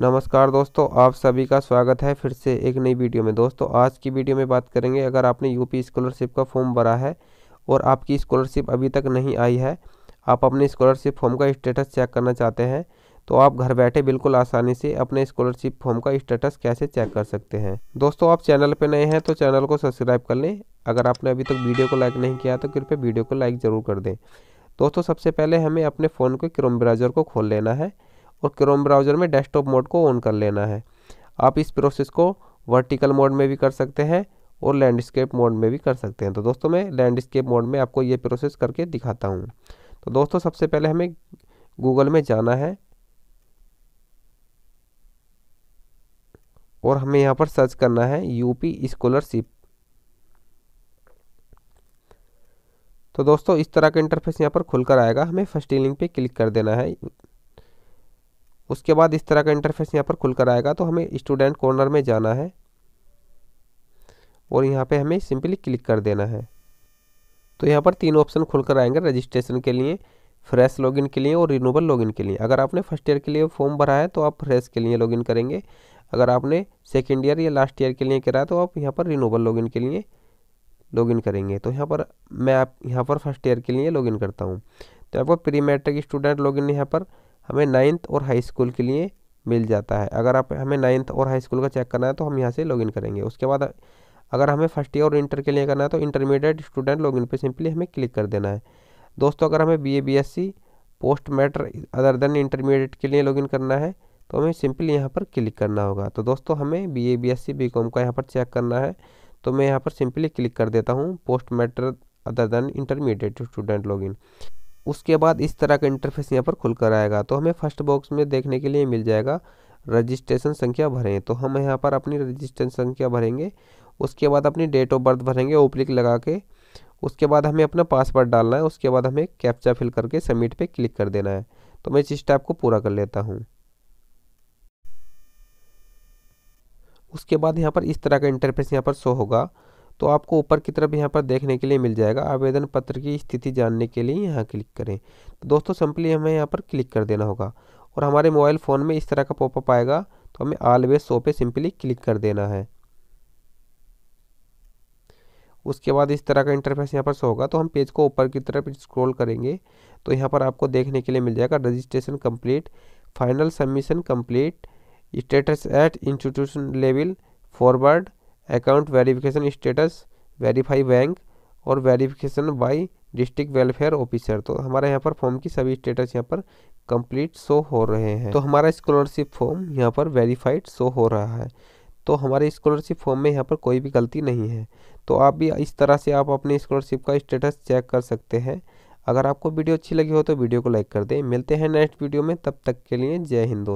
नमस्कार दोस्तों आप सभी का स्वागत है फिर से एक नई वीडियो में दोस्तों आज की वीडियो में बात करेंगे अगर आपने यूपी स्कॉलरशिप का फॉर्म भरा है और आपकी स्कॉलरशिप अभी तक नहीं आई है आप अपने स्कॉलरशिप फॉर्म का स्टेटस चेक करना चाहते हैं तो आप घर बैठे बिल्कुल आसानी से अपने स्कॉलरशिप फॉर्म का स्टेटस कैसे चेक कर सकते हैं दोस्तों आप चैनल पर नए हैं तो चैनल को सब्सक्राइब कर लें अगर आपने अभी तक वीडियो को लाइक नहीं किया तो कृपया वीडियो को लाइक ज़रूर कर दें दोस्तों सबसे पहले हमें अपने फ़ोन के क्रोम ब्राउज़र को खोल लेना है और क्रोम ब्राउज़र में डेस्कटॉप मोड को ऑन कर लेना है आप इस प्रोसेस को वर्टिकल मोड में भी कर सकते हैं और लैंडस्केप मोड में भी कर सकते हैं तो दोस्तों मैं लैंडस्केप मोड में आपको ये प्रोसेस करके दिखाता हूँ तो दोस्तों सबसे पहले हमें गूगल में जाना है और हमें यहाँ पर सर्च करना है यूपी स्कॉलरशिप तो दोस्तों इस तरह का इंटरफेस यहाँ पर खुलकर आएगा हमें फर्स्ट लिंक पे क्लिक कर देना है उसके बाद इस तरह का इंटरफेस यहाँ पर खुलकर आएगा तो हमें स्टूडेंट कॉर्नर में जाना है और यहाँ पे हमें सिंपली क्लिक कर देना है तो यहाँ पर तीन ऑप्शन खुलकर आएंगे रजिस्ट्रेशन के लिए फ्रेश लॉगिन के लिए और रिनूवल लॉगिन के लिए अगर आपने फर्स्ट ईयर के लिए फॉर्म भरा है तो आप फ्रेश के लिए लॉगिन करेंगे अगर आपने सेकेंड ईयर या लास्ट ईयर के लिए करा तो आप यहाँ पर रिनूवल लॉगिन के लिए लॉगिन करेंगे तो यहाँ पर मैं आप यहाँ पर फर्स्ट ईयर के लिए लॉगिन करता हूँ तो आपको प्री मैट्रिक स्टूडेंट लॉगिन यहाँ पर हमें नाइन्थ और हाई स्कूल के लिए मिल जाता है अगर आप हमें नाइन्थ और हाई स्कूल का चेक करना है तो हम यहाँ से लॉगिन करेंगे उसके बाद अगर हमें फर्स्ट ईयर और इंटर के लिए करना है तो इंटरमीडिएट स्टूडेंट लॉगिन पे सिंपली हमें क्लिक कर देना है दोस्तों अगर हमें B A B S C post matric other than intermediate के लिए लॉगिन करना है तो हमें सिंपली यहाँ पर क्लिक करना होगा तो दोस्तों हमें B A B S C B com का यहाँ पर चेक करना है तो मैं यहाँ पर सिंपली क्लिक कर देता हूँ post matric other than intermediate student login उसके बाद इस तरह का इंटरफेस यहाँ पर खुलकर आएगा तो हमें फर्स्ट बॉक्स में देखने के लिए मिल जाएगा रजिस्ट्रेशन संख्या भरें तो हम यहाँ पर अपनी रजिस्ट्रेशन संख्या भरेंगे उसके बाद अपनी डेट ऑफ बर्थ भरेंगे ओपलिक लगा के उसके बाद हमें अपना पासवर्ड डालना है उसके बाद हमें कैप्चा फिल करके सबमिट पे क्लिक कर देना है तो मैं इस स्टेप को पूरा कर लेता हूँ उसके बाद यहाँ पर इस तरह का इंटरफेस यहाँ पर शो होगा तो आपको ऊपर की तरफ यहाँ पर देखने के लिए मिल जाएगा आवेदन पत्र की स्थिति जानने के लिए यहाँ क्लिक करें तो दोस्तों सिंपली हमें यहाँ पर क्लिक कर देना होगा और हमारे मोबाइल फ़ोन में इस तरह का पॉपअप आएगा तो हमें ऑलवेज शो पे सिंपली क्लिक कर देना है उसके बाद इस तरह का इंटरफेस यहाँ पर शो होगा तो हम पेज को ऊपर की तरफ स्क्रॉल करेंगे तो यहाँ पर आपको देखने के लिए मिल जाएगा registration complete final submission complete status at institution level forward account verification status verify bank और verification by district welfare officer तो हमारे यहाँ पर फॉर्म की सभी स्टेटस यहाँ पर कंप्लीट शो हो रहे हैं तो हमारा स्कॉलरशिप फॉर्म यहाँ पर वेरीफाइड शो हो रहा है तो हमारे स्कॉलरशिप फॉर्म में यहाँ पर कोई भी गलती नहीं है तो आप भी इस तरह से आप अपने स्कॉलरशिप का स्टेटस चेक कर सकते हैं अगर आपको वीडियो अच्छी लगी हो तो वीडियो को लाइक कर दें मिलते हैं नेक्स्ट वीडियो में तब तक के लिए जय हिंद